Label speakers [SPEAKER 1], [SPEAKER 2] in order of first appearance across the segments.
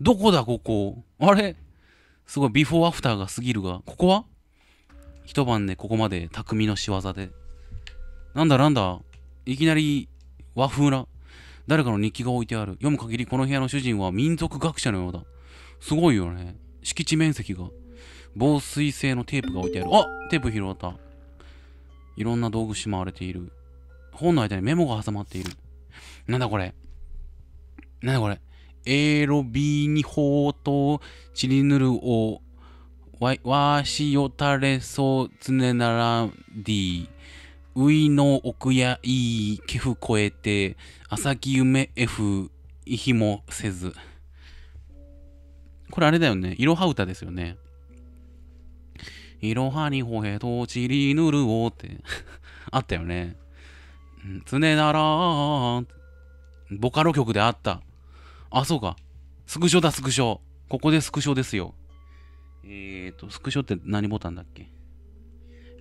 [SPEAKER 1] どこだ、ここ。あれすごい、ビフォーアフターが過ぎるが、ここは一晩でここまで匠の仕業で。なんだなんだいきなり和風な。誰かの日記が置いてある。読む限りこの部屋の主人は民族学者のようだ。すごいよね。敷地面積が。防水性のテープが置いてある。あテープ拾った。いろんな道具しまわれている。本の間にメモが挟まっている。なんだこれ。なんだこれ。エロビにほうとちりぬるをわしよたれそうつねならりういの奥やいい寄ふこえて朝木夢 F いひもせずこれあれだよねいろは歌ですよねいろはにほへとちりぬるおって あったよねつねならボカロ曲であったあ、そうか。スクショだ、スクショ。ここでスクショですよ。えーと、スクショって何ボタンだっけ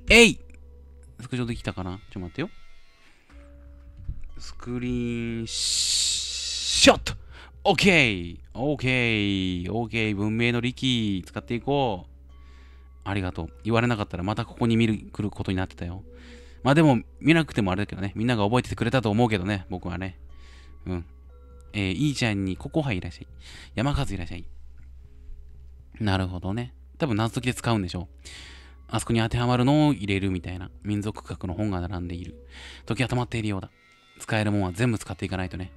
[SPEAKER 1] えいスクショできたかなちょっと待ってよ。スクリーンショット !OK! OK! OK! 文明の力使っていこう。ありがとう。言われなかったらまたここに見る、来ることになってたよ。まあでも、見なくてもあれだけどね。みんなが覚えててくれたと思うけどね。僕はね。うん。えー、いいちゃんにココハいらっしゃい。山数いらっしゃい。なるほどね。多分謎解きで使うんでしょう。あそこに当てはまるのを入れるみたいな民族格の本が並んでいる。時は止まっているようだ。使えるもんは全部使っていかないとね。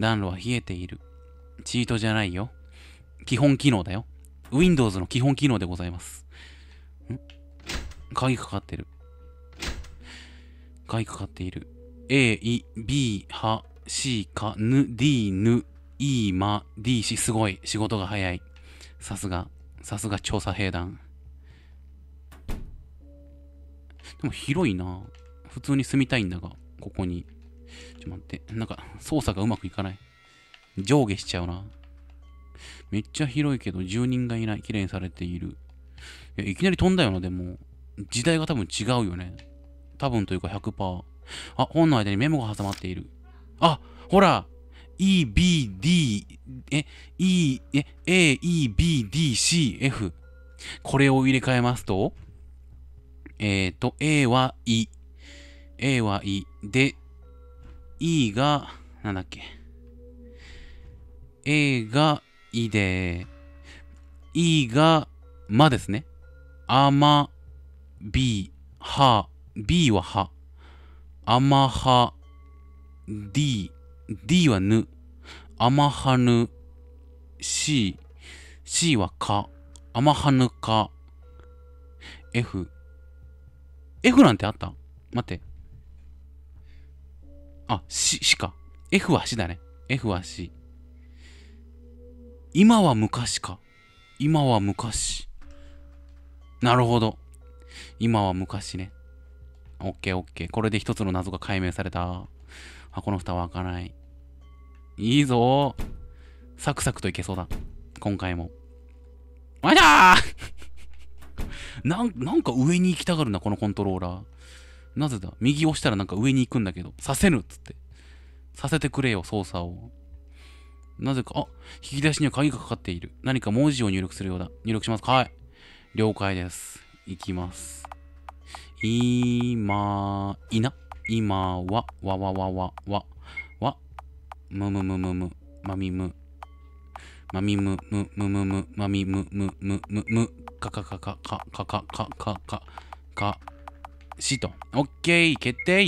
[SPEAKER 1] 暖炉は冷えている。チートじゃないよ。基本機能だよ。Windows の基本機能でございます。ん鍵かかってる。鍵かかっている。A、I、B、は、C かぬ、D ぬ、E ま、りし、すごい。仕事が早い。さすが。さすが調査兵団。でも広いな。普通に住みたいんだが、ここに。ちょ、待って。なんか、操作がうまくいかない。上下しちゃうな。めっちゃ広いけど、住人がいない。綺麗にされている。いや、いきなり飛んだよな、でも。時代が多分違うよね。多分というか100%。あ、本の間にメモが挟まっている。あ、ほら、E, B, D, え、E, え、A, E, B, D, C, F。これを入れ替えますと、えっ、ー、と、A は E。A は E。で、E が、なんだっけ。A が E で、E が、まですね。あま、B、は、B はは、あまは、D、D はぬ、アマはぬ、C、C はか、アマはぬか、F、F なんてあった待って。あ、し、しか。F はしだね。F はし。今は昔か。今は昔。なるほど。今は昔ね。オッケーオッケー。これで一つの謎が解明された。箱の蓋は開かない。いいぞサクサクといけそうだ。今回も。まだー なん、なんか上に行きたがるな、このコントローラー。なぜだ右押したらなんか上に行くんだけど、させぬっつって。させてくれよ、操作を。なぜか、あ、引き出しには鍵がかかっている。何か文字を入力するようだ。入力しますかはい。了解です。いきます。いま、いな今は、わわわわわ、わ、むむむむむ、まみむ。まみむむむむむ、まみむむむむむ、かかかかかかかかかかか、しと。オッケー、決定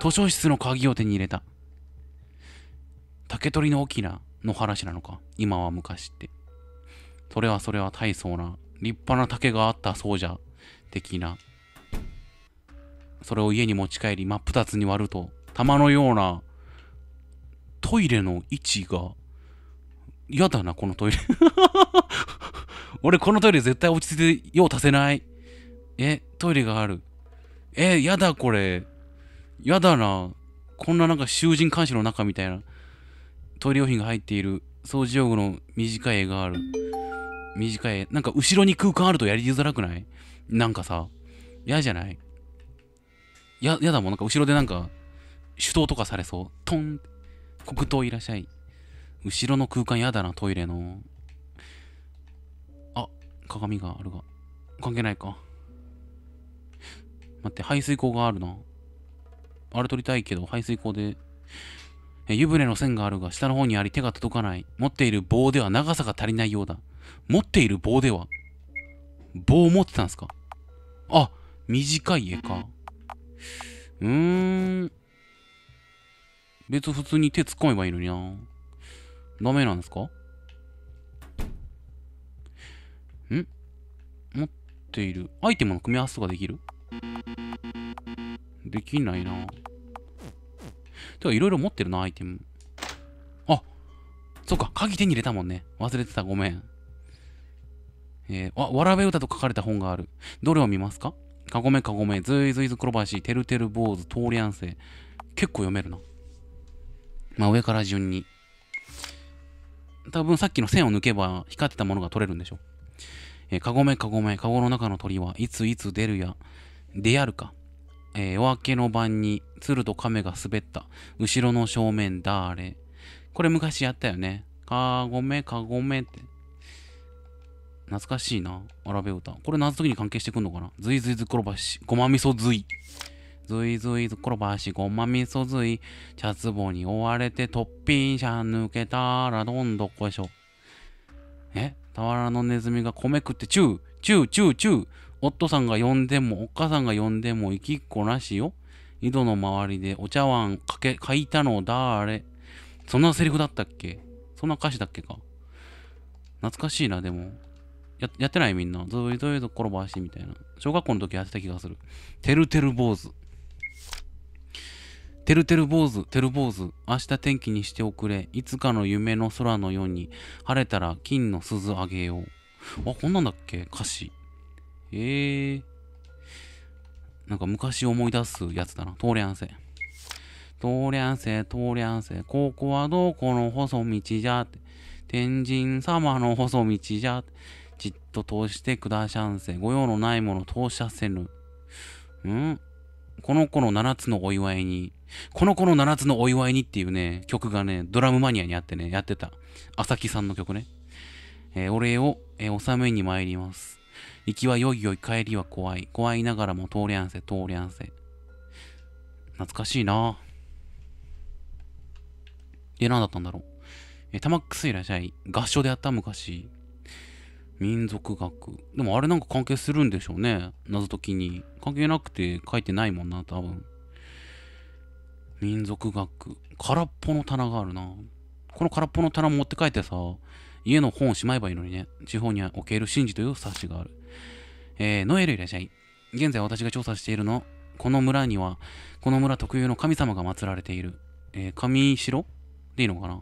[SPEAKER 1] 図書室の鍵を手に入れた。竹取のオキラの話なのか、今は昔って。それはそれは大層な、立派な竹があったそうじゃ、的な。それを家に持ち帰り真っ二つに割ると玉のようなトイレの位置が嫌だなこのトイレ 俺このトイレ絶対落ち着いて用足せないえトイレがあるえやだこれやだなこんななんか囚人監視の中みたいなトイレ用品が入っている掃除用具の短い絵がある短い絵なんか後ろに空間あるとやりづらくないなんかさ嫌じゃないや、やだもん。なんか後ろでなんか、手動とかされそう。トン黒糖いらっしゃい。後ろの空間やだな、トイレの。あ、鏡があるが。関係ないか。待って、排水口があるな。あれ取りたいけど、排水口で。え湯船の線があるが、下の方にあり手が届かない。持っている棒では長さが足りないようだ。持っている棒では棒を持ってたんすかあ、短い絵か。うーん。別普通に手突っ込めばいいのにな。ダメなんですかん持っている。アイテムの組み合わせとかできるできないな。てか、いろいろ持ってるな、アイテム。あそっか、鍵手に入れたもんね。忘れてた、ごめん。えー、あ、わらべ歌と書かれた本がある。どれを見ますかかごめかごめ、ずいずいず黒林、てるてる坊主、通り安生。結構読めるな。まあ上から順に。多分さっきの線を抜けば光ってたものが取れるんでしょ。えー、かごめかごめ、かごの中の鳥はいついつ出るや、出やるか。えー、夜明けの晩に鶴と亀が滑った。後ろの正面だれ。これ昔やったよね。かごめかごめって。懐かしいな。アラベ歌。これ謎解きに関係してくんのかなずいずいずころばし、ごまみそずい。ずいずいずころばし、ごまみそずい。茶壺に追われてトッピンシャン抜けたらどんどこいしょ。え俵のネズミが米食ってチュー、チュー、チュー、チュー。夫さんが呼んでも、おっかさんが呼んでも、生きっこなしよ。井戸の周りでお茶碗かけ、かいたのだあれ。そんなセリフだったっけそんな歌詞だっけか懐かしいな、でも。ややってないみんな。どういう、どうところばしてみたいな。小学校の時やってた気がする。てるてる坊主。てるてる坊主、てる坊主、明日天気にしておくれ。いつかの夢の空のように、晴れたら金の鈴あげよう。あ、こんなんだっけ歌詞。ええなんか昔思い出すやつだな。通りゃんせ。通りゃんせ、通りゃんせ。ここはどこの細道じゃって。天神様の細道じゃって。じっと通してくだしゃんせ。御用のないもの通しゃせぬ。んこの子の七つのお祝いに、この子の七つのお祝いにっていうね、曲がね、ドラムマニアにあってね、やってた。浅木さんの曲ね。えー、お礼を、えー、納めに参ります。行きはよいよい、帰りは怖い。怖いながらも通りゃんせ、通りゃんせ。懐かしいなで、何だったんだろう。えー、タマックスいらっしゃい。合唱でやった昔。民族学でもあれなんか関係するんでしょうね謎解きに関係なくて書いてないもんな多分民族学空っぽの棚があるなこの空っぽの棚持って帰ってさ家の本をしまえばいいのにね地方には置ける神事という冊子があるえー、ノエルいらっしゃい現在私が調査しているのこの村にはこの村特有の神様が祀られている、えー、神城でいいのかな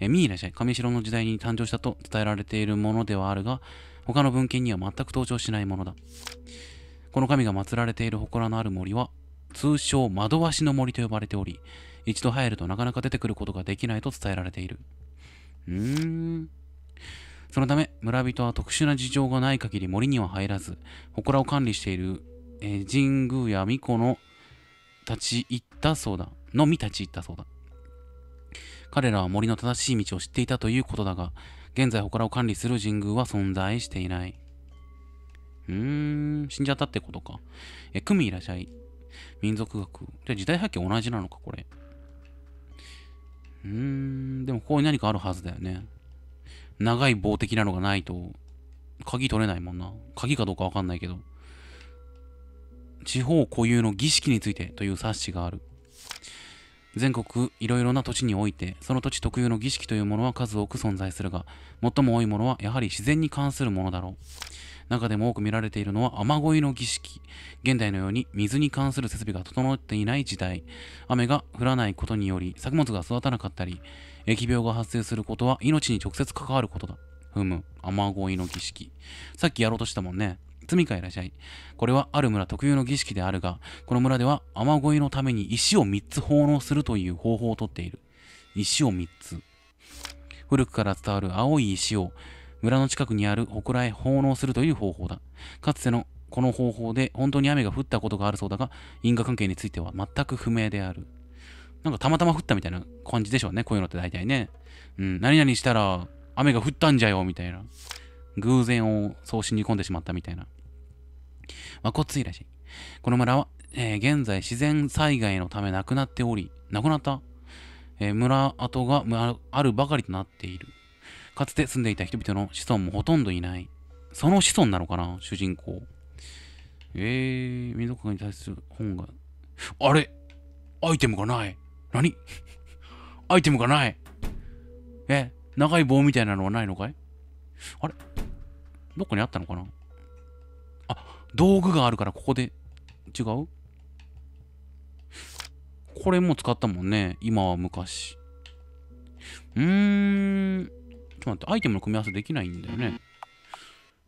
[SPEAKER 1] えー、ミイラじゃ上城の時代に誕生したと伝えられているものではあるが、他の文献には全く登場しないものだ。この神が祀られている祠のある森は、通称窓わしの森と呼ばれており、一度入るとなかなか出てくることができないと伝えられている。うーん。そのため、村人は特殊な事情がない限り森には入らず、祠を管理している、えー、神宮や巫女の立ち入ったそうだ。のみ立ち入ったそうだ。彼らは森の正しい道を知っていたということだが、現在祠を管理する神宮は存在していない。うーん、死んじゃったってことか。え、組いらっしゃい。民族学。じゃ時代背景同じなのか、これ。うーん、でもここに何かあるはずだよね。長い棒的なのがないと、鍵取れないもんな。鍵かどうかわかんないけど。地方固有の儀式についてという冊子がある。全国いろいろな土地において、その土地特有の儀式というものは数多く存在するが、最も多いものはやはり自然に関するものだろう。中でも多く見られているのは雨乞いの儀式。現代のように水に関する設備が整っていない時代、雨が降らないことにより作物が育たなかったり、疫病が発生することは命に直接関わることだ。ふむ、雨乞いの儀式。さっきやろうとしたもんね。罪かいらっしゃい。これはある村特有の儀式であるが、この村では雨乞いのために石を3つ奉納するという方法をとっている。石を3つ。古くから伝わる青い石を村の近くにある祠へ奉納するという方法だ。かつてのこの方法で本当に雨が降ったことがあるそうだが、因果関係については全く不明である。なんかたまたま降ったみたいな感じでしょうね。こういうのって大体ね。うん、何々したら雨が降ったんじゃよ、みたいな。偶然をそう信に込んでしまったみたいな。和骨いらしい。この村は、えー、現在自然災害のため亡くなっており、亡くなった、えー、村跡があるばかりとなっている。かつて住んでいた人々の子孫もほとんどいない。その子孫なのかな主人公。えー、民族に対する本が。あれアイテムがない何アイテムがないえ、長い棒みたいなのはないのかいあれどっかにあったのかなあ、道具があるからここで、違うこれも使ったもんね。今は昔。うーん。ちょっと待って、アイテムの組み合わせできないんだよね。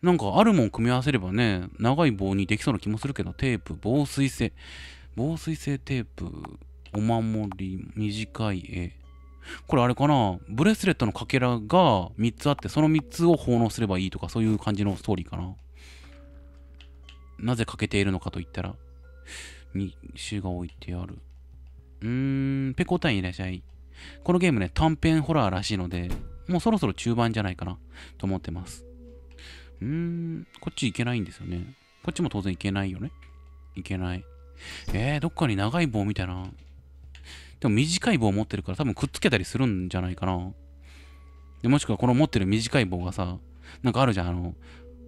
[SPEAKER 1] なんかあるもん組み合わせればね、長い棒にできそうな気もするけど、テープ、防水性、防水性テープ、お守り、短い絵、これあれかなブレスレットのかけらが3つあって、その3つを奉納すればいいとか、そういう感じのストーリーかな。なぜ欠けているのかと言ったら、に、種が置いてある。うーん、ペコ隊員いらっしゃい。このゲームね、短編ホラーらしいので、もうそろそろ中盤じゃないかな、と思ってます。うーん、こっち行けないんですよね。こっちも当然行けないよね。行けない。えー、どっかに長い棒みたいなでも短い棒持ってるから多分くっつけたりするんじゃないかな。でもしくはこの持ってる短い棒がさ、なんかあるじゃん、あの、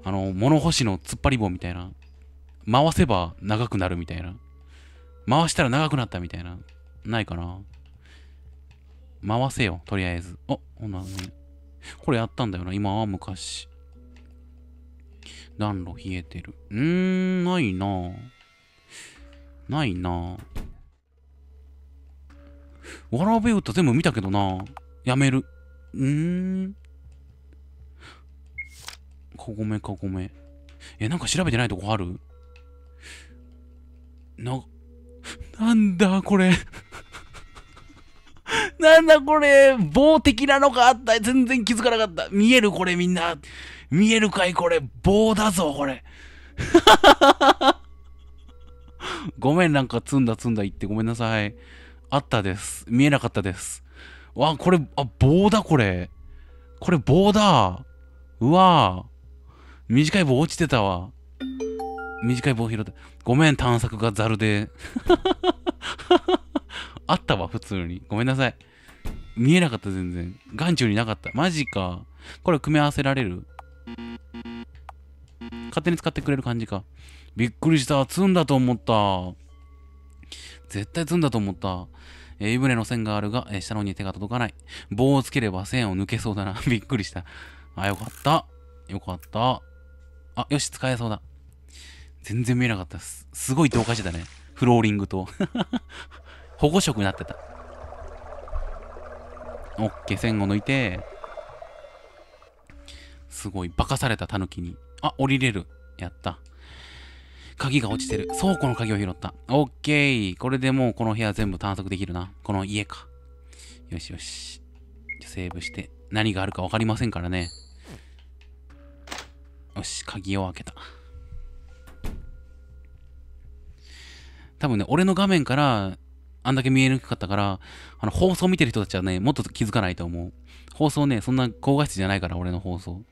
[SPEAKER 1] あの、物干しの突っ張り棒みたいな。回せば長くなるみたいな。回したら長くなったみたいな。ないかな。回せよ、とりあえず。あ、ほんなね。これやったんだよな、今は昔。暖炉冷えてる。うーん、ないなないなわらべ歌全部見たけどな。やめる。うーん。かごめかごめ。え、なんか調べてないとこあるな、なんだこれ なんだこれ棒的なのがあった。全然気づかなかった。見えるこれみんな。見えるかいこれ。棒だぞこれ。ごめんなんか積んだ積んだ言ってごめんなさい。あったです。見えなかったです。わ、これ、あ、棒だ、これ。これ棒だ。うわ短い棒落ちてたわ。短い棒拾って。ごめん、探索がザルで。あったわ、普通に。ごめんなさい。見えなかった、全然。眼中になかった。マジか。これ組み合わせられる勝手に使ってくれる感じか。びっくりした。積んだと思った。絶対積んだと思った。えー、湯船の線があるが、えー、下の方に手が届かない。棒をつければ線を抜けそうだな。びっくりした。あ、よかった。よかった。あ、よし、使えそうだ。全然見えなかったす。すごい同化してたね。フローリングと。保護色になってた。オッケー、線を抜いて。すごい、化かされたタヌキに。あ、降りれる。やった。鍵が落ちてる。倉庫の鍵を拾った。オッケー。これでもうこの部屋全部探索できるな。この家か。よしよし。セーブして。何があるか分かりませんからね。よし、鍵を開けた。多分ね、俺の画面から、あんだけ見えにくかったから、あの、放送見てる人たちはね、もっと気づかないと思う。放送ね、そんな高画質じゃないから、俺の放送。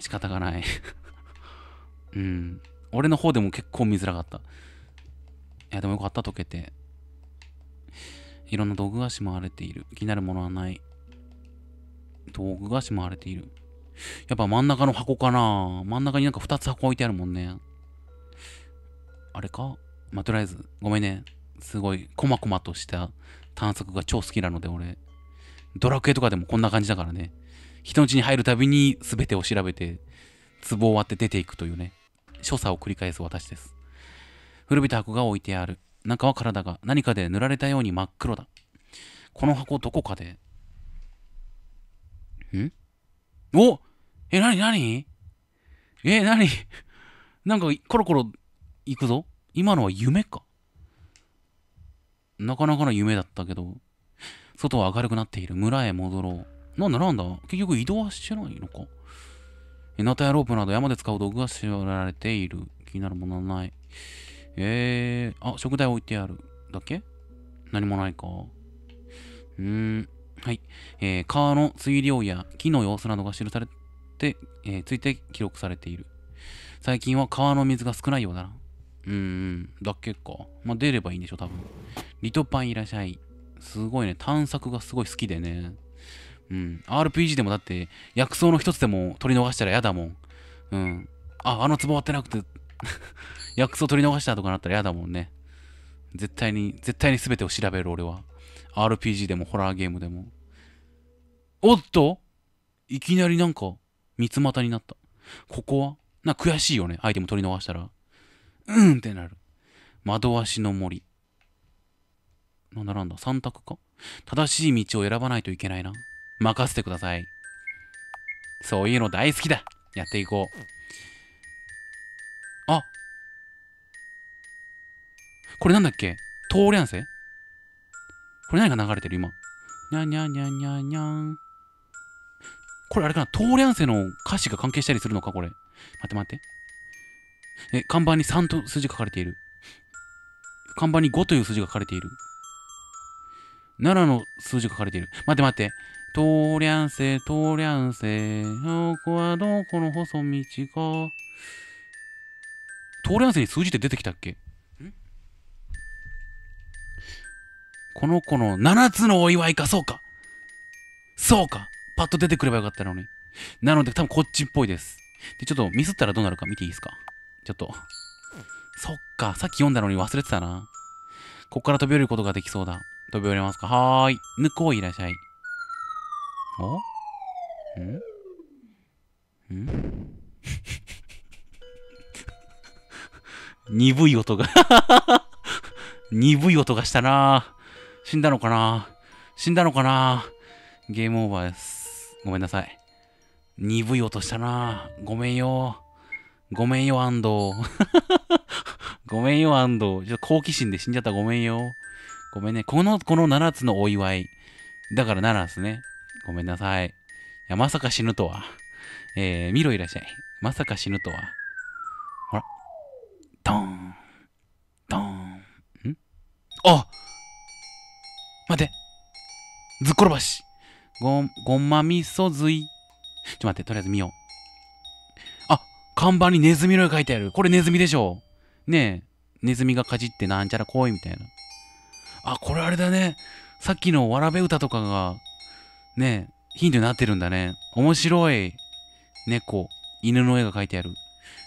[SPEAKER 1] 仕方がない うん。俺の方でも結構見づらかった。いや、でもよかった、溶けて。いろんな道具がしまわれている。気になるものはない。道具がしまわれている。やっぱ真ん中の箱かな真ん中になんか2つ箱置いてあるもんね。あれかまあ、とりあえず、ごめんね。すごい、こまこまとした探索が超好きなので、俺。ドラクエとかでもこんな感じだからね。人の家に入るたびに全てを調べて、壺を割って出ていくというね。所作を繰り返す私です。古びた箱が置いてある。中は体が何かで塗られたように真っ黒だ。この箱どこかで。んおえ、なになにえ、なに なんかコロコロ行くぞ。今のは夢か。なかなかの夢だったけど、外は明るくなっている。村へ戻ろう。なんだなんだ結局移動はしてないのかなたやロープなど山で使う道具が用られている。気になるものはない。えー、あ、食材置いてある。だけ何もないか。うーん。はい。えー、川の水量や木の様子などが記されて、えー、ついて記録されている。最近は川の水が少ないようだな。うーん、だっけか。まあ、出ればいいんでしょ、多分。リトパンいらっしゃい。すごいね、探索がすごい好きでね。うん。RPG でもだって、薬草の一つでも取り逃したら嫌だもん。うん。あ、あの壺割ってなくて 薬草取り逃したとかなったら嫌だもんね。絶対に、絶対に全てを調べる俺は。RPG でもホラーゲームでも。おっといきなりなんか、三つ股になった。ここはな、悔しいよね。アイテム取り逃したら。うんってなる。惑わしの森。なんだなんだ、三択か正しい道を選ばないといけないな。任せてください。そういうの大好きだやっていこう。あこれなんだっけ通りゃんせこれ何が流れてる今。にゃんにゃんにゃんにゃんにゃん。これあれかな通りゃんせの歌詞が関係したりするのかこれ。待って待って。え、看板に3と数字書かれている。看板に5という数字が書かれている。7の数字が書かれている。待って待って。とりゃんせ、とりゃんせ、ここはどこの細道か。とりゃんせに数字って出てきたっけこの子の7つのお祝いか、そうか。そうか。パッと出てくればよかったのに。なので多分こっちっぽいです。で、ちょっとミスったらどうなるか見ていいですかちょっと。そっか。さっき読んだのに忘れてたな。こっから飛び降りることができそうだ。飛び降りますかはーい。向こういらっしゃい。あんん鈍い音が 鈍い音がしたな死んだのかな死んだのかなゲームオーバーです。ごめんなさい。鈍い音したなごめんよ。ごめんよ、安藤。ごめんよ、安藤。ちょっと好奇心で死んじゃったごめんよ。ごめんね。この、この7つのお祝い。だから7ですね。ごめんなさい。いや、まさか死ぬとは。えー、見ろいらっしゃい。まさか死ぬとは。ほら。ドーン。ドーン。んあ待って。ずっころばし。ご、ごまみそずい。ちょっと待って、とりあえず見よう。あ、看板にネズミの絵書いてある。これネズミでしょねえ。ネズミがかじってなんちゃら怖いみたいな。あ、これあれだね。さっきのわらべ歌とかがねヒントになってるんだね。面白い。猫、犬の絵が描いてある。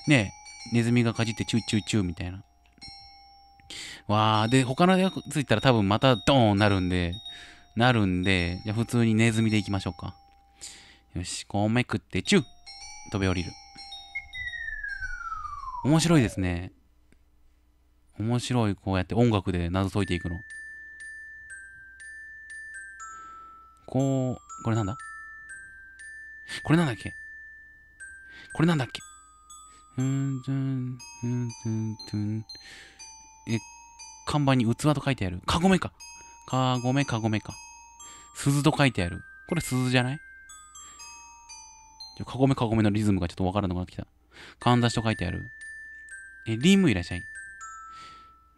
[SPEAKER 1] ねネズミがかじってチューチューチューみたいな。わー、で、他のやついたら多分またドーンなるんで、なるんで、じゃ普通にネズミでいきましょうか。よし、こうめくってチュー飛び降りる。面白いですね。面白い、こうやって音楽で謎解いていくの。こう、これなんだこれなんだっけこれなんだっけうん、ずん、うん、ずん、ずん。え、看板に器と書いてある。かごめか。かごめ、かごめか。鈴と書いてある。これ鈴じゃないかごめかごめのリズムがちょっとわからなくなってきた。かんざしと書いてある。え、リムいらっしゃい。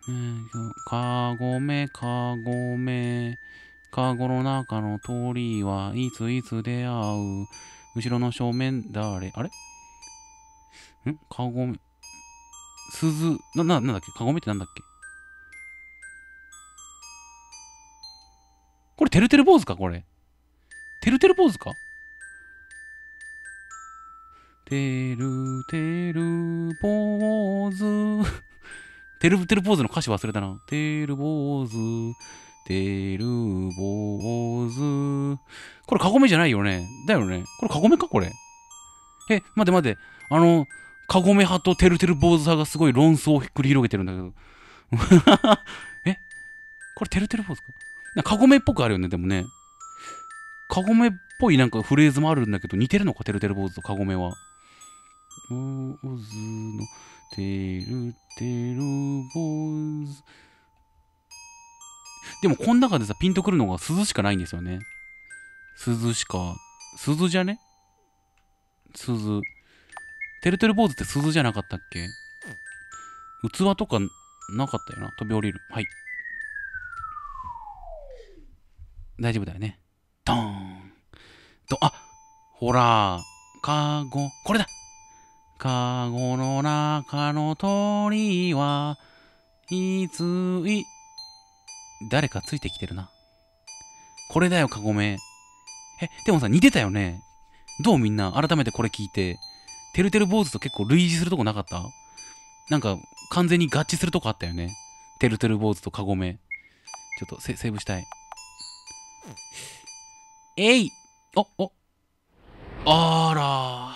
[SPEAKER 1] うん、かごめ、かごめ、カゴの中の通りはいついつ出会う。後ろの正面誰あれんカゴメ。鈴、な、な、なんだっけカゴメってなんだっけこれ、てるてる坊主かこれ。てるてる坊主かてるてる坊主。てるてる坊主の歌詞忘れたな。てる坊主。てる坊主。これかごめじゃないよね。だよね。これかごめかこれ。え、待て待て。あの、カゴメ派とてるてる坊主派がすごい論争を繰り広げてるんだけど。えこれてるてる坊主かなかごめっぽくあるよね、でもね。カゴメっぽいなんかフレーズもあるんだけど、似てるのか、てるてる坊主とカゴメは。坊主のてるてる坊主。でもこん中でさ、ピンとくるのが鈴しかないんですよね。鈴しか、鈴じゃね鈴。てるてる坊主って鈴じゃなかったっけ器とかなかったよな。飛び降りる。はい。大丈夫だよね。ドーン。と、あほら、かご、これだかごの中の鳥は、いつい誰かついてきてるな。これだよ、カゴメ。え、でもさ、似てたよね。どうみんな、改めてこれ聞いて。てるてる坊主と結構類似するとこなかったなんか、完全に合致するとこあったよね。てるてる坊主とカゴメ。ちょっとセ、セーブしたい。えいお、お。あら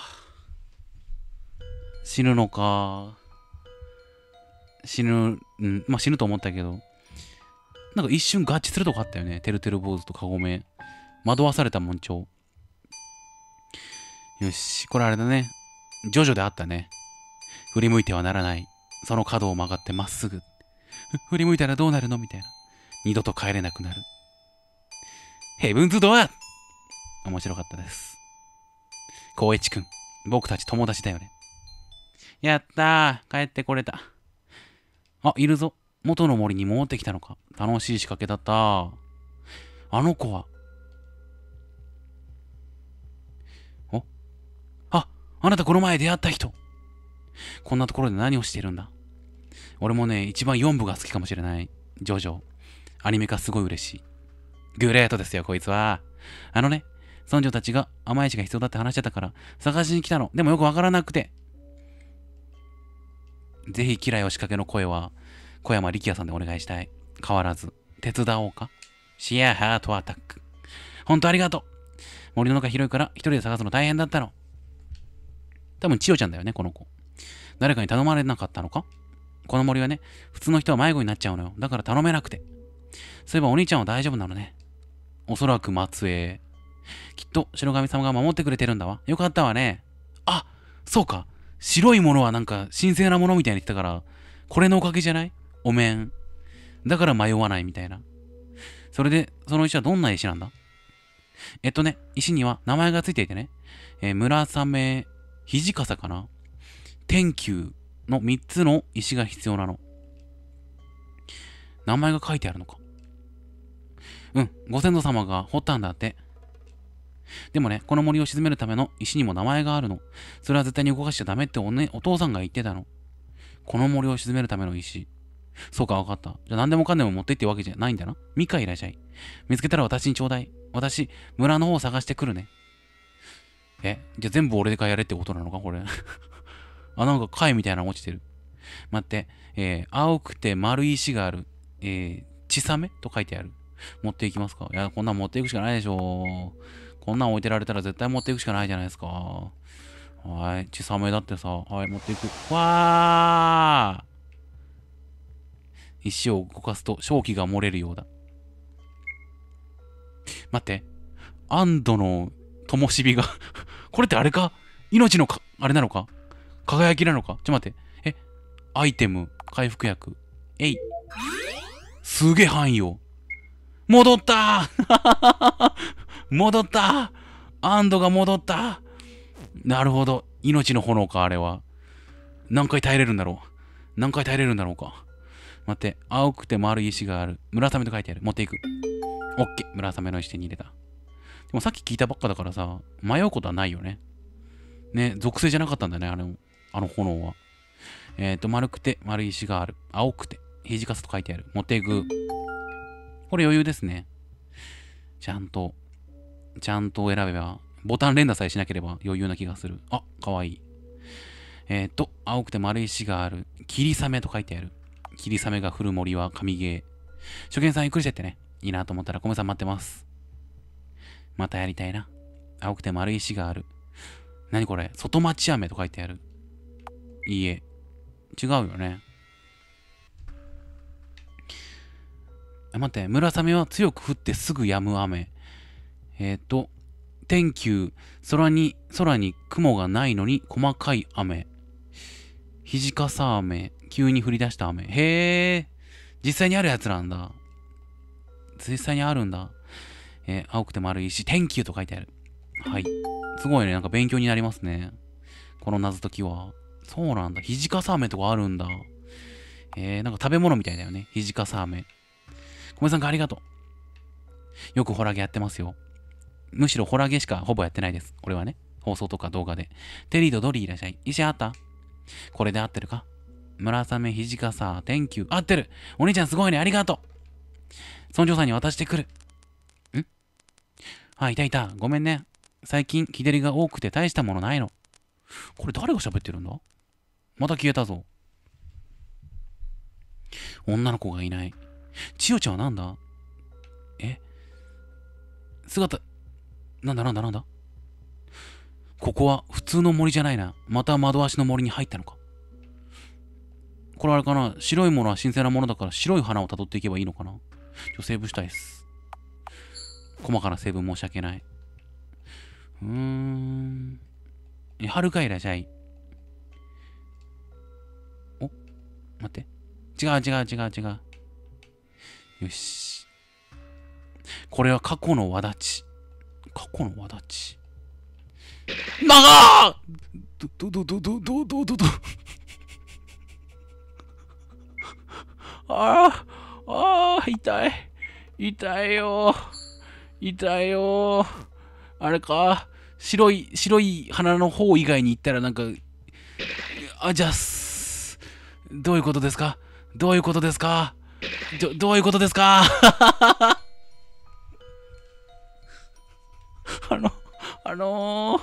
[SPEAKER 1] 死ぬのか。死ぬ、うん、まあ、死ぬと思ったけど。なんか一瞬合致するとこあったよね。てるてる坊主とカゴメ。惑わされたょう。よし、これあれだね。ジョジョであったね。振り向いてはならない。その角を曲がってまっすぐ。振り向いたらどうなるのみたいな。二度と帰れなくなる。ヘブンズドア面白かったです。光一くん、僕たち友達だよね。やったー、帰ってこれた。あ、いるぞ。元の森に戻ってきたのか。楽しい仕掛けだった。あの子は。おあ、あなたこの前出会った人。こんなところで何をしてるんだ俺もね、一番4部が好きかもしれない。ジョジョ。アニメ化すごい嬉しい。グレートですよ、こいつは。あのね、村長たちが甘い石が必要だって話してたから、探しに来たの。でもよくわからなくて。ぜひ、キラを仕掛けの声は、小山力也さんでお願いしたい。変わらず、手伝おうかシェアハートアタック。ほんとありがとう森の中広いから一人で探すの大変だったの。多分千代ちゃんだよね、この子。誰かに頼まれなかったのかこの森はね、普通の人は迷子になっちゃうのよ。だから頼めなくて。そういえばお兄ちゃんは大丈夫なのね。おそらく松江。きっと白神様が守ってくれてるんだわ。よかったわね。あ、そうか。白いものはなんか神聖なものみたいに言ってたから、これのおかげじゃないお面。だから迷わないみたいな。それで、その石はどんな石なんだえっとね、石には名前がついていてね、えー、村雨、土笠かな天球の3つの石が必要なの。名前が書いてあるのか。うん、ご先祖様が掘ったんだって。でもね、この森を沈めるための石にも名前があるの。それは絶対に動かしちゃダメってお,、ね、お父さんが言ってたの。この森を沈めるための石。そうか、わかった。じゃあ何でもかんでも持ってってわけじゃないんだな。ミカいらっしゃい。見つけたら私にちょうだい。私、村の方を探してくるね。え、じゃあ全部俺がやれってことなのかこれ あ、なんか貝みたいなの落ちてる。待って、えー、青くて丸い石がある。えー、小さめと書いてある。持っていきますかいや、こんなん持っていくしかないでしょこんなん置いてられたら絶対持っていくしかないじゃないですか。はい、小さめだってさ、はい、持っていく。わー石を動かすと正気が漏れるようだ。待って。安堵の灯火が これってあれか命のか、あれなのか輝きなのかちょ待って。え、アイテム、回復薬。えい。すげえ範囲を。戻った 戻った安堵が戻ったなるほど。命の炎か、あれは。何回耐えれるんだろう何回耐えれるんだろうか待って、青くて丸い石がある。紫と書いてある。持っていく。オッケー。紫の石手に入れた。でもさっき聞いたばっかだからさ、迷うことはないよね。ね、属性じゃなかったんだね、あの、あの炎は。えっ、ー、と、丸くて丸い石がある。青くて、ひじかすと書いてある。持っていく。これ余裕ですね。ちゃんと、ちゃんと選べば、ボタン連打さえしなければ余裕な気がする。あ、かわいい。えっ、ー、と、青くて丸い石がある。霧雨と書いてある。霧雨が降る森は神ゲー。初見さんゆっくりしてってね。いいなと思ったらコメさん待ってます。またやりたいな。青くて丸い石がある。何これ外町雨と書いてある。いいえ。違うよね。あ、待って。村雨は強く降ってすぐ止む雨。えっ、ー、と、天球、空に、空に雲がないのに細かい雨。ひじかさ雨、急に降り出した雨。へえ、実際にあるやつなんだ。実際にあるんだ。えー、青くて丸いし、天球と書いてある。はい。すごいね、なんか勉強になりますね。この謎解きは。そうなんだ。ひじかさ飴とかあるんだ。えー、なんか食べ物みたいだよね。ひじかさ飴。米さんかありがとう。よくホラゲやってますよ。むしろホラゲしかほぼやってないです。俺はね。放送とか動画で。テリーとドリーいらっしゃい。石あったこれで合ってるか村雨ひじかさ、t h 合ってるお兄ちゃんすごいね、ありがとう村長さんに渡してくる。んあ、いたいた。ごめんね。最近、気取りが多くて大したものないの。これ誰が喋ってるんだまた消えたぞ。女の子がいない。千代ちゃんはなんだえ姿、なんだなんだなんだここは普通の森じゃないな。また窓足の森に入ったのか。これあれかな白いものは神聖なものだから白い花をたどっていけばいいのかな女性セーブしたいです。細かな成分申し訳ない。うーん。はるかいらじゃい。お待って。違う違う違う違う。よし。これは過去のわだち。過去のわだち。長ど、ど、ど、ど、ど、ど、ど、ど、ど、ああ、ああ、痛い。痛いよ。痛いよ。あれか、白い、白い鼻の方以外に行ったらなんか、あ、じゃあ、どういうことですかどういうことですかどどういうことですか あの、あのー、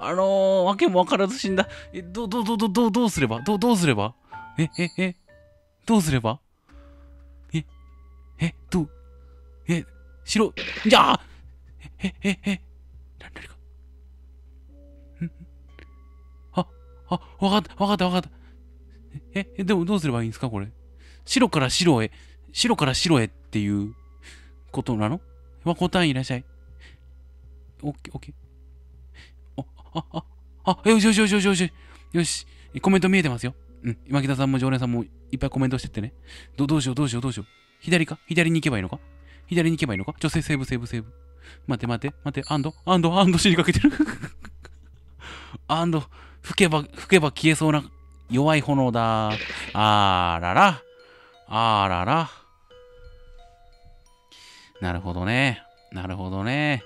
[SPEAKER 1] あのー、わけもわからず死んだ。え、ど、ど、ど、ど、ど、どうすればど、どうすればえ、え、え、どうすればえ、どえ、白、じゃあえ、え、え、な、なにか。んあ、あ、わかった、わかった、わかった。え、え、でもどうすればいいんですか、これ。白から白へ、白から白へっていうことなのまあ、答えいらっしゃい。オッケー、オッケー。あ、あ、あ、あ、よしよしよしよしよし。よし、コメント見えてますよ。うん、今北さんも常連さんもいっぱいコメントしてってね。どどうしよう、どうしよう、どうしよう。左か左に行けばいいのか左に行けばいいのか女性セーブセーブセーブ。待て待て待て、アンド、アンド、アンド死にかけてるアンド、吹けば、吹けば消えそうな弱い炎だ。あーらら。あーらら。なるほどね。なるほどね。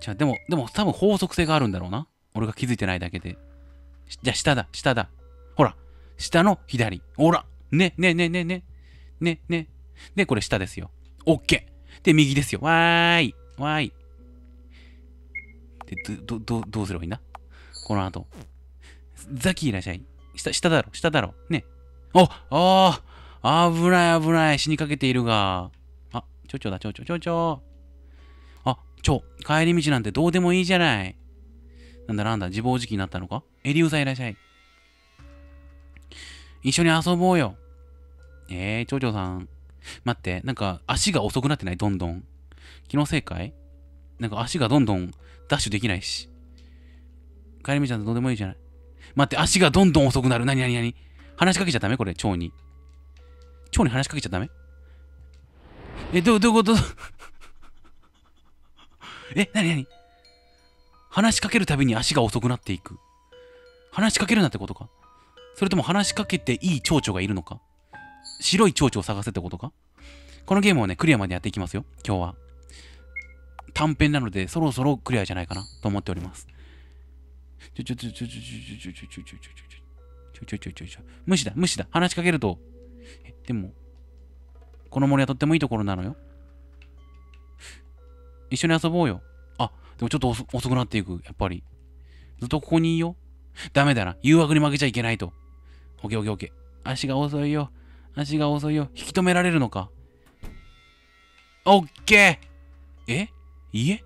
[SPEAKER 1] じゃあ、でも、でも多分法則性があるんだろうな。俺が気づいてないだけで。じゃあ、下だ、下だ。ほら、下の左。ほら、ね、ね、ね、ね、ね。ね、ね。で、これ下ですよ。OK! で、右ですよ。わーい。わーい。で、ど、ど、どうすればいいんだこの後。ザキいらっしゃい。下、下だろ、下だろ。ね。おああ危ない危ない。死にかけているが。あ、ちょちょだ、ちょちょ、ちょちょ。あ、ちょ、帰り道なんてどうでもいいじゃない。なんだなんだ、自暴自棄になったのかエリウさんいらっしゃい。一緒に遊ぼうよ。えー、蝶々さん。待って、なんか足が遅くなってないどんどん。気のせいかいなんか足がどんどんダッシュできないし。帰り道なんてどうでもいいじゃない。待って、足がどんどん遅くなる。なになになに話しかけちゃダメこれ、蝶に。蝶に話しかけちゃダメえ、どう、どういうこと え、なになに話しかけるたびに足が遅くなっていく。話しかけるなってことかそれとも話しかけていい蝶々がいるのか白い蝶々を探せってことかこのゲームをね、クリアまでやっていきますよ。今日は。短編なので、そろそろクリアじゃないかなと思っております。ちょちょちょちょちょちょちょちょちょちょちょちょちょちょちょちょ無視だ、無視だ。話しかけると。え、でも、この森はとってもいいところなのよ。一緒に遊ぼうよ。あ、でもちょっと遅くなっていく、やっぱり。ずっとここにいよう。ダメだな。誘惑に負けちゃいけないと。オッケーオッケーオッケー。足が遅いよ。足が遅いよ。引き止められるのか。オッケーえ家